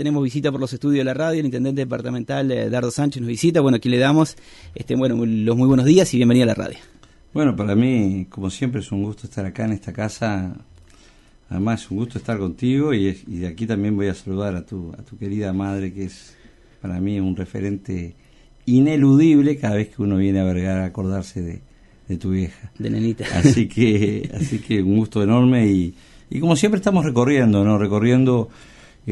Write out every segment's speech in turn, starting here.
Tenemos visita por los estudios de la radio, el intendente departamental eh, Dardo Sánchez nos visita, bueno, aquí le damos este, bueno, los muy buenos días y bienvenida a la radio. Bueno, para mí, como siempre, es un gusto estar acá en esta casa. Además, es un gusto estar contigo y, de aquí también voy a saludar a tu, a tu querida madre, que es para mí un referente ineludible cada vez que uno viene a Vergar a acordarse de, tu vieja. De nenita. Así que, así que un gusto enorme y, y como siempre estamos recorriendo, ¿no? Recorriendo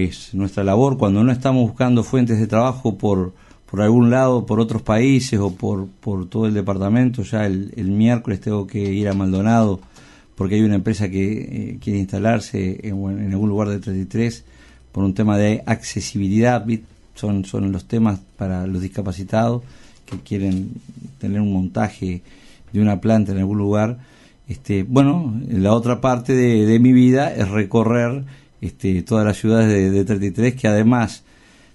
es nuestra labor cuando no estamos buscando fuentes de trabajo por, por algún lado, por otros países o por, por todo el departamento. Ya el, miércoles tengo que ir a Maldonado porque hay una empresa que eh, quiere instalarse en, algún lugar de 33 por un tema de accesibilidad. Son, son los temas para los discapacitados que quieren tener un montaje de una planta en algún lugar. Este, bueno, la otra parte de mi vida es recorrer este, todas las ciudades de, 33, que además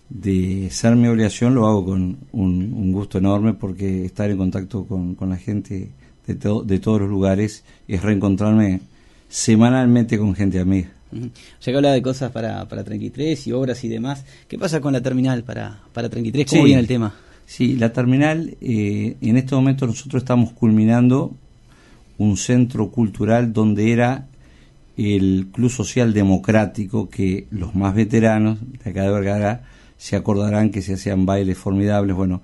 de ser mi obligación lo hago con un, gusto enorme porque estar en contacto con, la gente de, de todos los lugares es reencontrarme semanalmente con gente amiga. Se sea Ya que hablaba de cosas para, para 33 y obras y demás, ¿qué pasa con la terminal para, para 33? ¿Cómo viene el tema? Sí, la terminal, eh, en este momento nosotros estamos culminando un centro cultural donde era el Club Social Democrático, que los más veteranos de acá de Vergara se acordarán que se hacían bailes formidables. Bueno,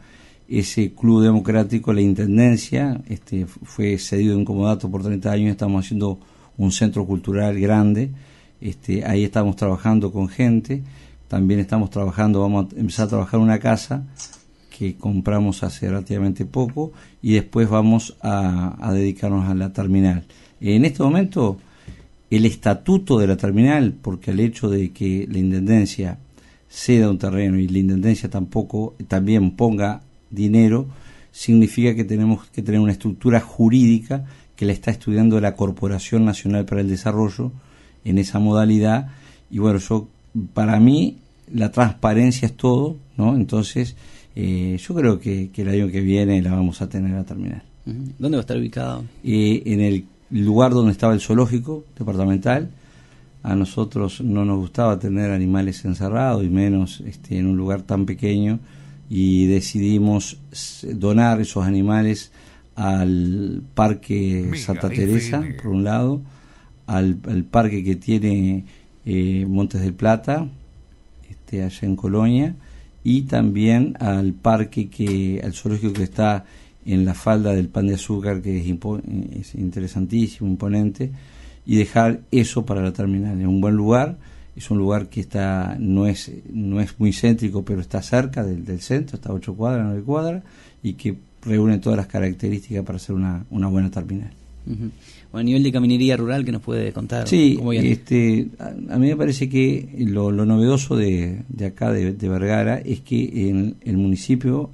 ese Club Democrático, la Intendencia, este, fue cedido en comodato por 30 años, estamos haciendo un centro cultural grande, este, ahí estamos trabajando con gente, también estamos trabajando, vamos a empezar a trabajar una casa que compramos hace relativamente poco y después vamos a, a dedicarnos a la terminal. En este momento el estatuto de la terminal, porque el hecho de que la Intendencia ceda un terreno y la Intendencia tampoco también ponga dinero, significa que tenemos que tener una estructura jurídica que la está estudiando la Corporación Nacional para el Desarrollo en esa modalidad. Y bueno, yo, para mí la transparencia es todo, ¿no? Entonces, eh, yo creo que, el año que viene la vamos a tener la terminal. ¿Dónde va a estar ubicada? Eh, en el lugar donde estaba el zoológico departamental. A nosotros no nos gustaba tener animales encerrados y menos este, en un lugar tan pequeño y decidimos donar esos animales al Parque Santa Teresa, por un lado, al, parque que tiene eh, Montes del Plata, este, allá en Colonia, y también al parque que, al zoológico que está en la falda del pan de azúcar que es, interesantísimo, imponente, y dejar eso para la terminal. Es un buen lugar, es un lugar que está no es, no es muy céntrico, pero está cerca del, centro, está a 8 cuadras, 9 cuadras, y que reúne todas las características para ser una, una buena terminal. a nivel de caminería rural, que nos puede contar? Sí, este, a, a, mí me parece que lo, novedoso de, acá, de, de, Vergara, es que en el municipio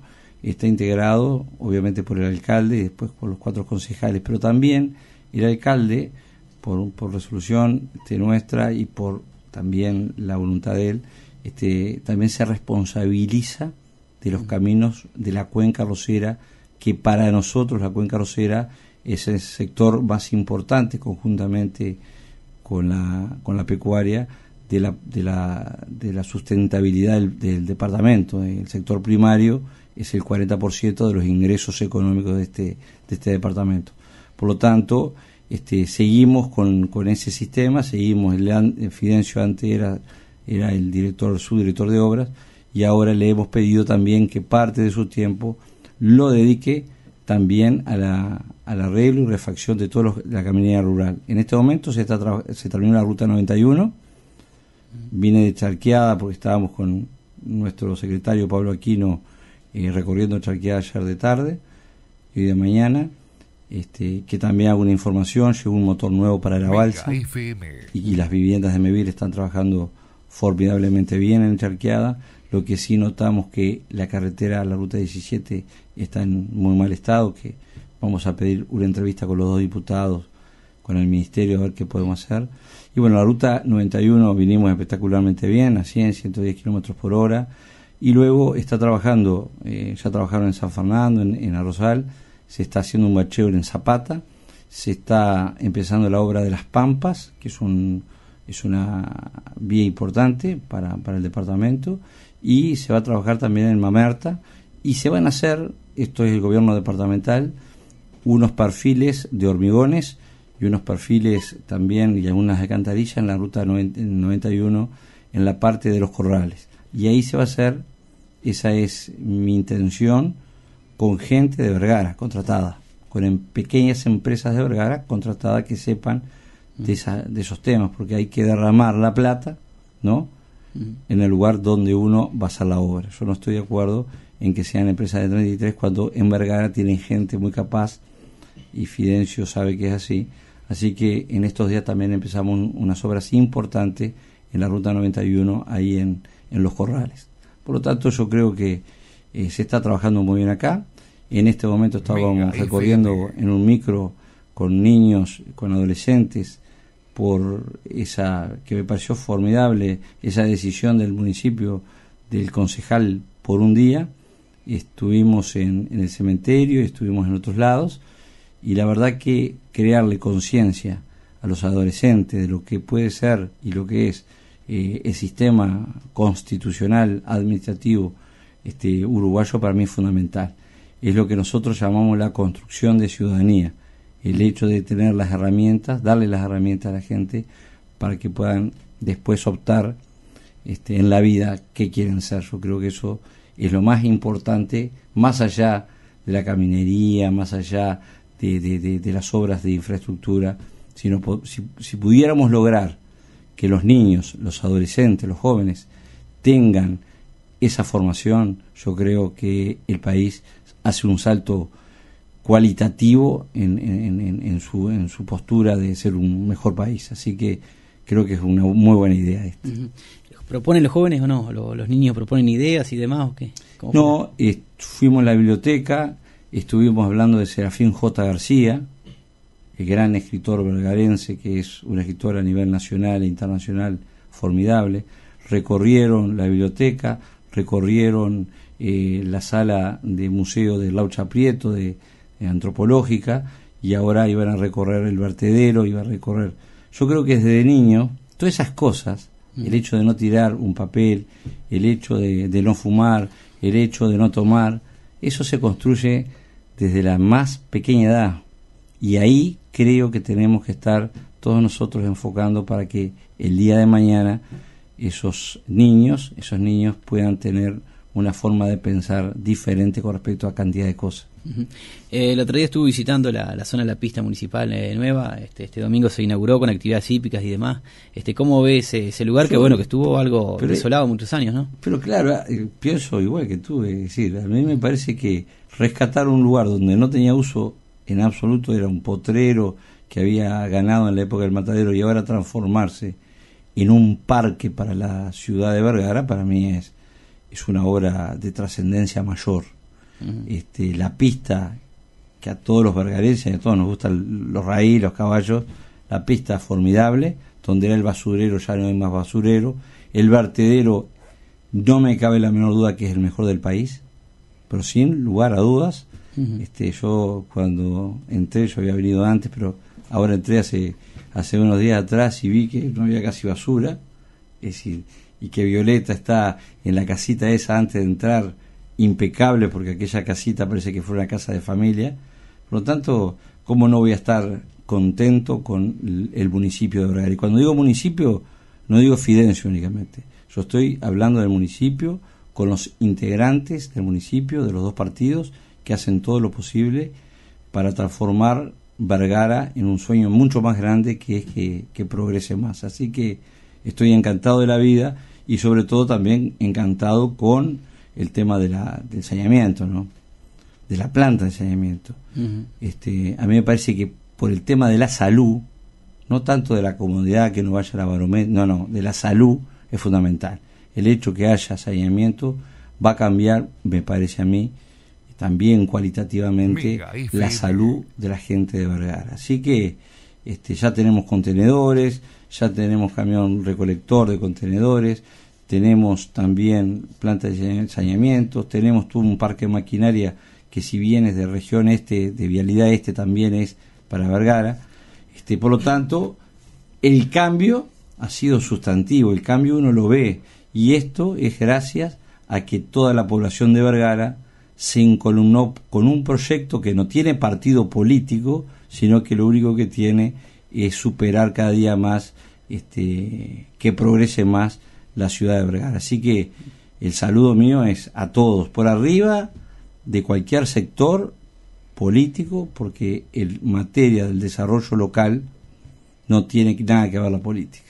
está integrado obviamente por el alcalde y después por los cuatro concejales, pero también el alcalde, por, por resolución este, nuestra y por también la voluntad de él, este, también se responsabiliza de los mm. caminos de la cuenca rosera, que para nosotros la cuenca rosera es el sector más importante conjuntamente con la, con la pecuaria de la, de la, de la sustentabilidad del, del departamento, el sector primario es el 40% de los ingresos económicos de este, de este departamento. Por lo tanto, este, seguimos con, ese sistema, seguimos, el, eh, Fidencio antes era, era el director, subdirector de obras, y ahora le hemos pedido también que parte de su tiempo lo dedique también a la, al arreglo y refacción de toda la caminera rural. En este momento se, está se terminó la ruta 91, viene de charqueada porque estábamos con nuestro secretario Pablo Aquino ...recorriendo recorriendo ayer de tarde y de mañana. Este, que también hago una información, llegó un motor nuevo para la balsa y, las viviendas de Mevir están trabajando formidablemente bien en Charqueada, lo que sí notamos que la carretera, la ruta 17 está en muy mal estado, que vamos a pedir una entrevista con los dos diputados, con el ministerio, a ver qué podemos hacer. Y bueno, la ruta 91 vinimos espectacularmente bien, a 100, 110 kilómetros por hora, y luego está trabajando, eh, ya trabajaron en San Fernando, en, Arrozal, se está haciendo un bacheo en Zapata, se está empezando la obra de Las Pampas, que es, un, es una vía importante para, el departamento, y se va a trabajar también en Mamerta, y se van a hacer, esto es el gobierno departamental, unos perfiles de hormigones y unos perfiles también y algunas alcantarillas en la ruta 91 en la parte de los corrales y ahí se va a hacer, esa es mi intención, con gente de Vergara contratada, con em, pequeñas empresas de Vergara contratadas que sepan de, esos temas, porque hay que derramar la plata, ¿no? en el lugar donde uno va a hacer la obra. Yo no estoy de acuerdo en que sean empresas de 33 cuando en Vergara tienen gente muy capaz y Fidencio sabe que es así. Así que en estos días también empezamos unas obras importantes en la Ruta 91, ahí en, en los corrales. Por lo tanto, yo creo que eh, se está trabajando muy bien acá. En este momento estábamos recorriendo en un micro con niños, con adolescentes, por esa que me pareció formidable, esa decisión del municipio, del concejal por un día. Estuvimos en el cementerio, estuvimos en otros lados, y la verdad que crearle conciencia a los adolescentes de lo que puede ser y lo que es eh, el sistema constitucional administrativo este, uruguayo para mí es fundamental. Es lo que nosotros llamamos la construcción de ciudadanía, el hecho de tener las herramientas, darle las herramientas a la gente para que puedan después optar este, en la vida qué quieren ser. Yo creo que eso es lo más importante, más allá de la caminería, más allá de, las obras de infraestructura, si pudiéramos lograr que los niños, los adolescentes, los jóvenes tengan esa formación, yo creo que el país hace un salto cualitativo en, su, en su postura de ser un mejor país. Así que creo que es una muy buena idea esta. ¿Proponen los jóvenes o no? ¿Los niños proponen ideas y demás o qué? No, fuimos a la biblioteca, estuvimos hablando de Serafín J. García, el gran escritor belgarense, que es un escritor a nivel nacional e internacional formidable, recorrieron la biblioteca, recorrieron eh, la sala de museo de Laucha Prieto, de, antropológica, y ahora iban a recorrer el vertedero, iban a recorrer... Yo creo que desde niño, todas esas cosas, el mm. hecho de no tirar un papel, el hecho de no fumar, el hecho de no tomar, eso se construye desde la más pequeña edad. Y ahí creo que tenemos que estar todos nosotros enfocando para que el día de mañana esos niños, esos niños puedan tener una forma de pensar diferente con respecto a cantidad de cosas. Eh, el otro día estuve visitando la, zona de la pista municipal de eh, nueva, este, este, domingo se inauguró con actividades hípicas y demás. Este, ¿Cómo ves ese, lugar que bueno que estuvo algo desolado muchos años, no? Pero claro, ah, eh, pienso igual que tú, decir, a mí me parece que rescatar un lugar donde no tenía uso en absoluto, era un potrero que había ganado en la época del matadero y ahora transformarse en un parque para la ciudad de Vergara, para mí es, es una obra de trascendencia mayor. este, la pista que a todos los vergarenses, a todos nos gustan los raíles, los caballos, la pista formidable, donde era el basurero, ya no hay más basurero, el vertedero, no me cabe la menor duda que es el mejor del país, pero sin lugar a dudas, este, yo cuando entré, yo había venido antes, pero ahora entré hace, hace unos días atrás y vi que no había casi basura, es decir, y que Violeta está en la casita esa antes de entrar, impecable, porque aquella casita parece que fue una casa de familia. Por lo tanto, ¿cómo no voy a estar contento con el, municipio de Braga? Y cuando digo municipio, no digo Fidencio únicamente. Yo estoy hablando del municipio con los integrantes del municipio, de los dos partidos, que hacen todo lo posible para transformar Vergara en un sueño mucho más grande que es que, progrese más. Así que estoy encantado de la vida y sobre todo también encantado con el tema de la, del saneamiento, ¿no? de la planta de saneamiento. Este, a mí me parece que por el tema de la salud, no tanto de la comodidad que no vaya a la barométrica, no, no, de la salud es fundamental. El hecho que haya saneamiento va a cambiar, me parece a mí, también cualitativamente la salud de la gente de Vergara. Así que este, ya tenemos contenedores, ya tenemos camión recolector de contenedores, tenemos también plantas de saneamiento, tenemos todo un parque de maquinaria que si bien es de región este, de vialidad este también es para Vergara. Este, por lo tanto, el cambio ha sido sustantivo, el cambio uno lo ve y esto es gracias a que toda la población de Vergara se incolumnó con un proyecto que no tiene partido político, sino que lo único que tiene es superar cada día más, este, que progrese más la ciudad de Vergara. Así que el saludo mío es a todos, por arriba de cualquier sector político, porque en materia del desarrollo local no tiene nada que ver la política.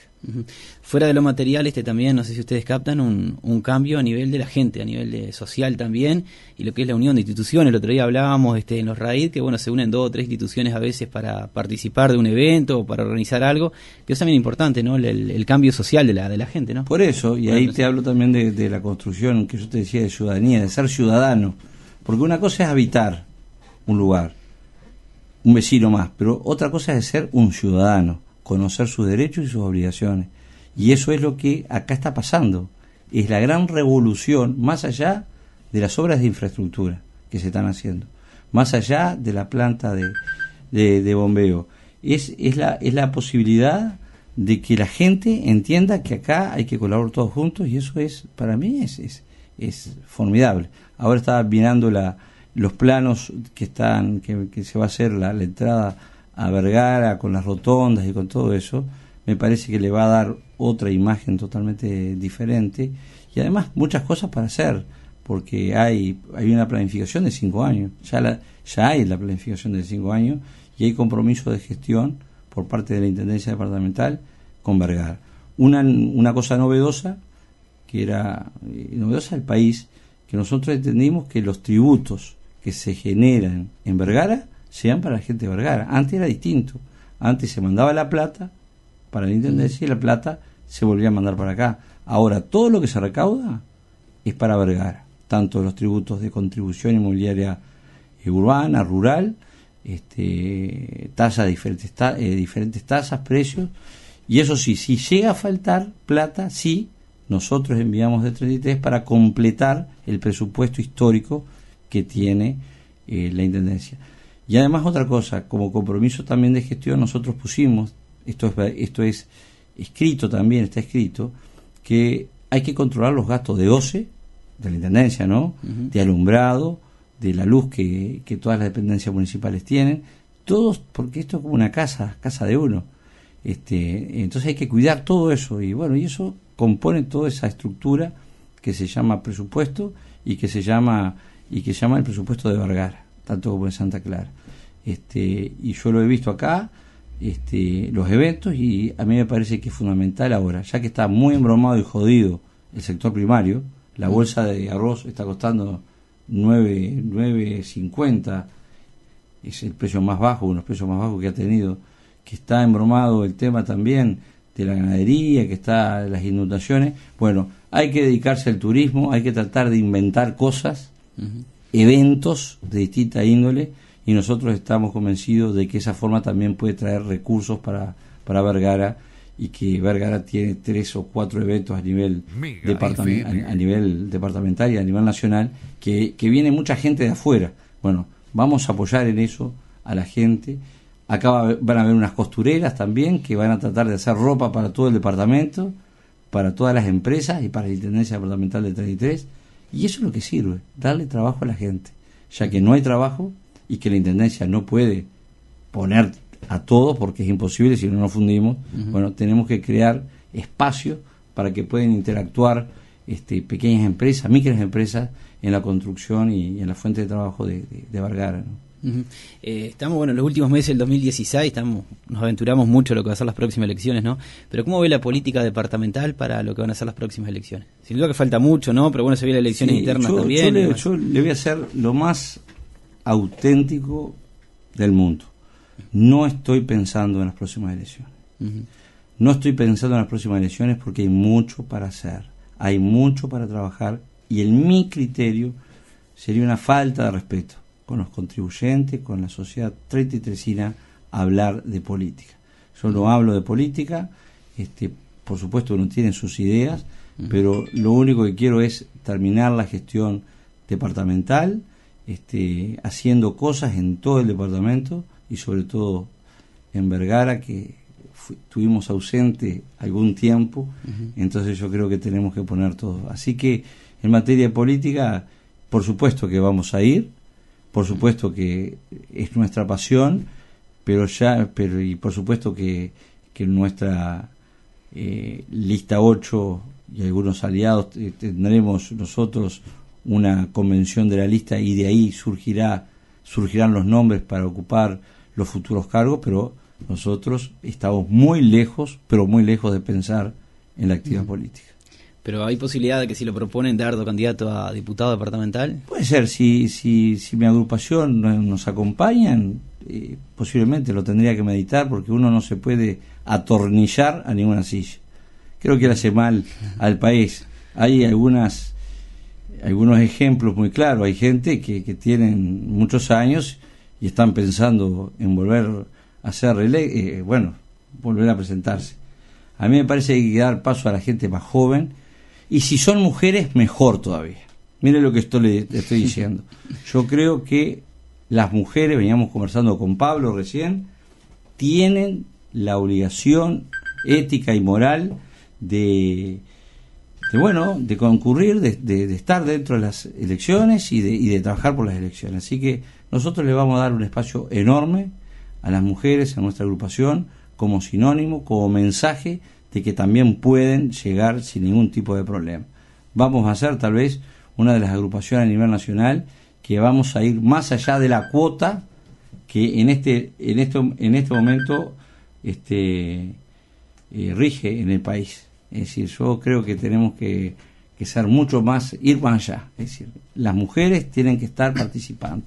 Fuera de lo material, este también, no sé si ustedes captan, un, cambio a nivel de la gente, a nivel de social también, y lo que es la unión de instituciones. El otro día hablábamos este, en los RAID que bueno, se unen dos o tres instituciones a veces para participar de un evento o para organizar algo, que es también importante, ¿no? El, cambio social de la, de la gente, ¿no? Por eso, y ahí te hablo también de, de, la construcción que yo te decía de ciudadanía, de ser ciudadano, porque una cosa es habitar un lugar, un vecino más, pero otra cosa es ser un ciudadano conocer sus derechos y sus obligaciones. Y eso es lo que acá está pasando. Es la gran revolución más allá de las obras de infraestructura que se están haciendo, más allá de la planta de, de, bombeo. Es, es, la, es la posibilidad de que la gente entienda que acá hay que colaborar todos juntos y eso es, para mí, es, es, formidable. Ahora estaba mirando la, los planos que están, que, se va a hacer la entrada a Vergara con las rotondas y con todo eso, me parece que le va a dar otra imagen totalmente diferente y además muchas cosas para hacer porque hay hay una planificación de cinco años ya la, ya hay la planificación de cinco años y hay compromiso de gestión por parte de la intendencia departamental con Vergara una una cosa novedosa que era eh, novedosa al país que nosotros entendimos que los tributos que se generan en Vergara sean para la gente de Vergara. Antes era distinto. Antes se mandaba la plata para la Intendencia y la plata se volvía a mandar para acá. Ahora todo lo que se recauda es para Vergara. Tanto los tributos de contribución inmobiliaria eh, urbana, rural, este, tasas, diferentes, eh, diferentes tasas, precios. Y eso sí, si llega a faltar plata, sí, nosotros enviamos de 33 para completar el presupuesto histórico que tiene eh, la Intendencia. Y además otra cosa, como compromiso también de gestión, nosotros pusimos, esto es, esto es escrito también, está escrito, que hay que controlar los gastos de OCE, de la Intendencia, ¿no? De alumbrado, de la luz que, que, todas las dependencias municipales tienen, todos, porque esto es como una casa, casa de uno. Este, entonces hay que cuidar todo eso y bueno, y eso compone toda esa estructura que se llama presupuesto y que se llama y que se llama el presupuesto de Vergara tanto como en Santa Clara. Este, y yo lo he visto acá, este, los eventos, y a mí me parece que es fundamental ahora, ya que está muy embromado y jodido el sector primario, la bolsa de arroz está costando 9.50, es el precio más bajo, uno de los precios más bajos que ha tenido, que está embromado el tema también de la ganadería, que está las inundaciones. Bueno, hay que dedicarse al turismo, hay que tratar de inventar cosas eventos de distinta índole y nosotros estamos convencidos de que esa forma también puede traer recursos para, para Vergara y que Vergara tiene tres o cuatro eventos a nivel, a, eh. nivel departamental y a nivel nacional que, viene mucha gente de afuera. Bueno, vamos a apoyar en eso a la gente. Acá van a haber unas costureras también que van a tratar de hacer ropa para todo el departamento, para todas las empresas y para la Intendencia Departamental de 33 y eso es lo que sirve, darle trabajo a la gente, ya que no hay trabajo y que la Intendencia no puede poner a todos porque es imposible si no nos fundimos. Bueno, tenemos que crear espacios para que puedan interactuar este, pequeñas empresas, microempresas en la construcción y en la fuente de trabajo de, de, eh, estamos, bueno, en los últimos meses del 2016 estamos, nos aventuramos mucho lo que va a ser las próximas elecciones, ¿no? Pero ¿cómo ve la política departamental para lo que van a ser las próximas elecciones? Sin duda que falta mucho, ¿no? Pero bueno, se vienen elecciones internas también. Yo le, voy a hacer lo más auténtico del mundo. No estoy pensando en las próximas elecciones. No estoy pensando en las próximas elecciones porque hay mucho para hacer, hay mucho para trabajar y en mi criterio sería una falta de respeto con los contribuyentes, con la sociedad y a hablar de política. Yo no hablo de política, este, por supuesto uno tiene sus ideas, pero lo único que quiero es terminar la gestión departamental, este, haciendo cosas en todo el departamento y sobre todo en Vergara, que estuvimos ausente algún tiempo, entonces yo creo que tenemos que poner todo. Así que en materia de política, por supuesto que vamos a ir, por supuesto que es nuestra pasión, pero ya, pero y por supuesto que, que nuestra eh, lista 8 y algunos aliados eh, tendremos nosotros una convención de la lista y de ahí surgirá surgirán los nombres para ocupar los futuros cargos, pero nosotros estamos muy lejos, pero muy lejos de pensar en la actividad política pero hay posibilidad de que si lo proponen darlo candidato a diputado departamental. Puede ser, si, si, si mi agrupación nos acompañan, eh, posiblemente lo tendría que meditar porque uno no se puede atornillar a ninguna silla. Creo que le hace mal al país. Hay algunas algunos ejemplos muy claros. Hay gente que, que tienen muchos años y están pensando en volver a ser eh, bueno, volver a presentarse. A mí me parece que hay que dar paso a la gente más joven y si son mujeres, mejor todavía. Mire lo que esto le, estoy diciendo. Yo creo que las mujeres, veníamos conversando con Pablo recién, tienen la obligación ética y moral de, de bueno, de concurrir, de, estar dentro de las elecciones y de, y de trabajar por las elecciones. Así que nosotros le vamos a dar un espacio enorme a las mujeres, a nuestra agrupación, como sinónimo, como mensaje que también pueden llegar sin ningún tipo de problema. Vamos a ser tal vez una de las agrupaciones a nivel nacional que vamos a ir más allá de la cuota que en este, en esto, en este momento este, eh, rige en el país. Es decir, yo creo que tenemos que, ser mucho más, ir más allá. Es decir, las mujeres tienen que estar participando.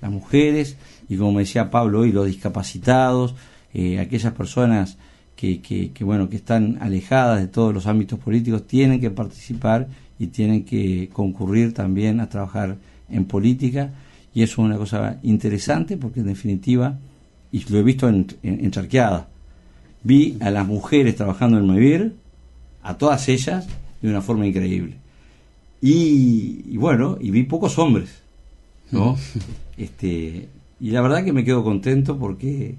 Las mujeres, y como decía Pablo hoy, los discapacitados, eh, aquellas personas que, bueno, que están alejadas de todos los ámbitos políticos, tienen que participar y tienen que concurrir también a trabajar en política. Y eso es una cosa interesante porque en definitiva, y lo he visto en, Charqueada, vi a las mujeres trabajando en Mavir a todas ellas, de una forma increíble. Y, y, bueno, y vi pocos hombres, ¿no? Este, y la verdad que me quedo contento porque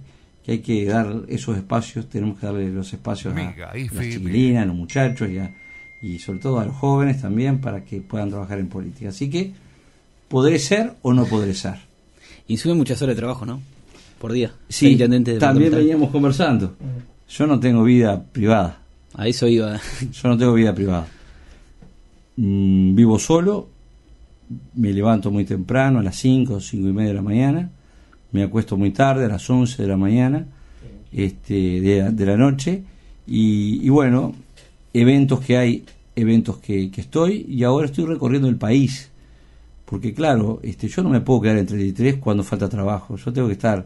que hay que dar esos espacios, tenemos que darle los espacios a, las chiquilinas, a los muchachos y, y sobre todo a los jóvenes también para que puedan trabajar en política. Así que, ¿podré ser o no podré ser? Y sube muchas horas de trabajo, ¿no? Por día. Sí, también veníamos conversando. Yo no tengo vida privada. A eso iba. Yo no tengo vida privada. Mm, vivo solo, me levanto muy temprano, a las 5, 5 y media de la mañana me acuesto muy tarde, a las 11 de la mañana, este, de, la noche, y, bueno, eventos que hay, eventos que, estoy, y ahora estoy recorriendo el país, porque claro, este, yo no me puedo quedar en 33 cuando falta trabajo, yo tengo que estar,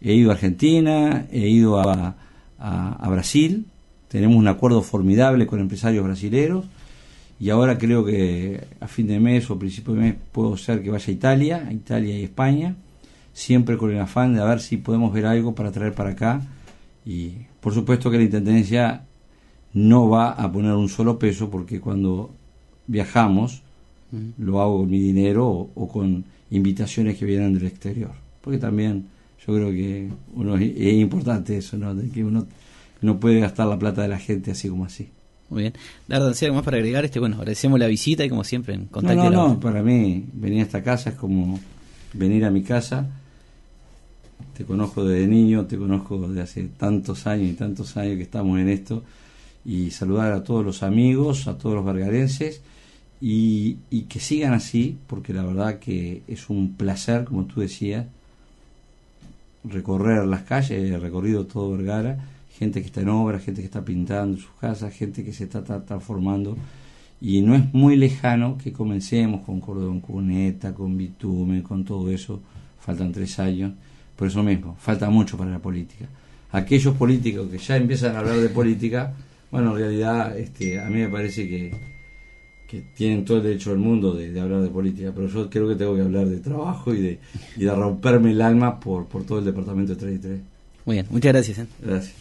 he ido a Argentina, he ido a, a Brasil, tenemos un acuerdo formidable con empresarios brasileros, y ahora creo que a fin de mes o principio de mes puedo ser que vaya a Italia, a Italia y España, siempre con el afán de a ver si podemos ver algo para traer para acá. Y por supuesto que la Intendencia no va a poner un solo peso porque cuando viajamos mm. lo hago con mi dinero o, con invitaciones que vienen del exterior. Porque también yo creo que uno es, importante eso, ¿no? De que uno no puede gastar la plata de la gente así como así. Muy bien. Dardan, ¿sí algo más para agregar? este Bueno, agradecemos la visita y como siempre en No, no. para mí venir a esta casa es como venir a mi casa te conozco desde niño, te conozco desde hace tantos años y tantos años que estamos en esto, y saludar a todos los amigos, a todos los vergarenses, y, que sigan así, porque la verdad que es un placer, como tú decías, recorrer las calles, recorrido todo Vergara, gente que está en obra, gente que está pintando sus casas, gente que se está, transformando. Y no es muy lejano que comencemos con Cordón Cuneta, con Bitumen, con todo eso. Faltan tres años por eso mismo, falta mucho para la política. Aquellos políticos que ya empiezan a hablar de política, bueno, en realidad este, a mí me parece que, tienen todo el derecho del mundo de, hablar de política, pero yo creo que tengo que hablar de trabajo y de, y de romperme el alma por, por todo el departamento de 33. Muy bien, muchas gracias. ¿eh? Gracias.